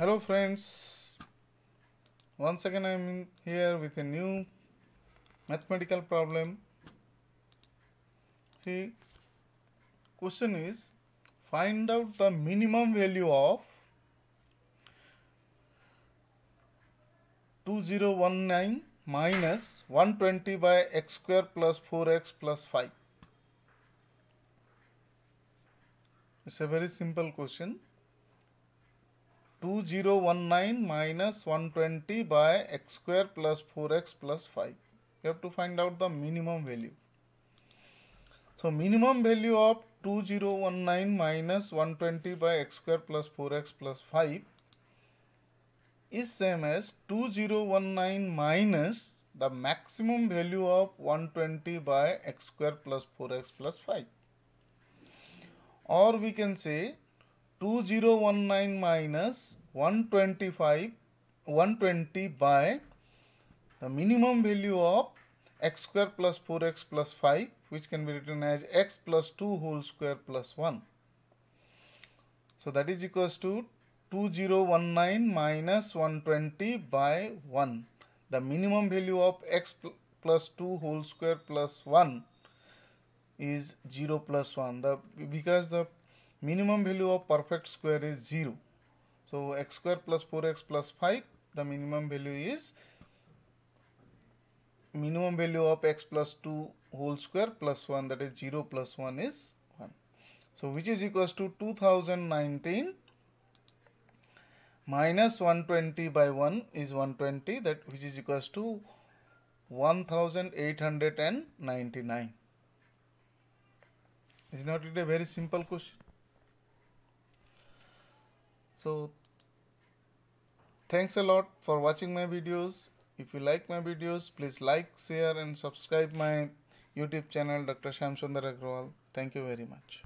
hello friends once again I am here with a new mathematical problem see question is find out the minimum value of 2019 minus 120 by x square plus 4x plus 5 it's a very simple question 2019 minus 120 by x square plus 4x plus 5. You have to find out the minimum value. So minimum value of 2019 minus 120 by x square plus 4x plus 5 is same as 2019 minus the maximum value of 120 by x square plus 4x plus 5 or we can say 2019 minus 125 120 by the minimum value of x square plus 4x plus 5 which can be written as x plus 2 whole square plus 1. So that is equals to 2019 minus 120 by 1. The minimum value of x 2 whole square plus 1 is 0 plus 1 the, because the minimum value of perfect square is 0. So x square plus 4x plus 5 the minimum value is minimum value of x plus 2 whole square plus 1 that is 0 plus 1 is 1. So which is equals to 2019 minus 120 by 1 is 120 that which is equals to 1899. Is not it a very simple question? So Thanks a lot for watching my videos. If you like my videos, please like, share and subscribe my YouTube channel Dr. Shamsundar Agrawal. Thank you very much.